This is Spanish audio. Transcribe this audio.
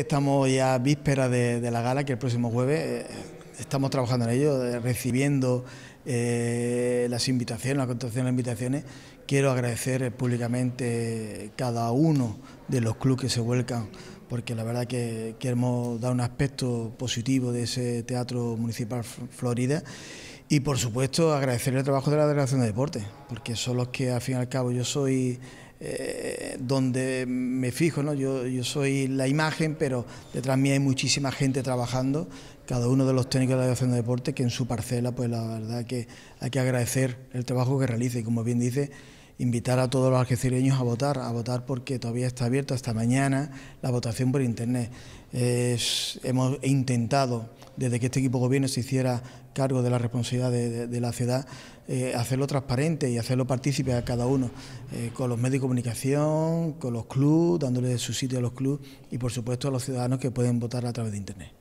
Estamos ya víspera de, la gala, que el próximo jueves eh, estamos trabajando en ello, eh, recibiendo eh, las invitaciones, la contestación de las invitaciones. Quiero agradecer públicamente cada uno de los clubes que se vuelcan, porque la verdad que, queremos dar un aspecto positivo de ese Teatro Municipal Florida. Y por supuesto agradecer el trabajo de la Delegación de Deportes, porque son los que al fin y al cabo yo soy eh, donde me fijo, ¿no? Yo, soy la imagen, pero detrás mí hay muchísima gente trabajando, cada uno de los técnicos de la educación de Deporte, que en su parcela, pues la verdad que hay que agradecer el trabajo que realiza y como bien dice, invitar a todos los algecireños a votar, a votar porque todavía está abierto hasta mañana la votación por Internet. hemos intentado, desde que este equipo gobierno se hiciera cargo de la responsabilidad de, la ciudad, eh, hacerlo transparente y hacerlo partícipe a cada uno, eh, con los medios de comunicación, con los clubes, dándole su sitio a los clubes y, por supuesto, a los ciudadanos que pueden votar a través de Internet.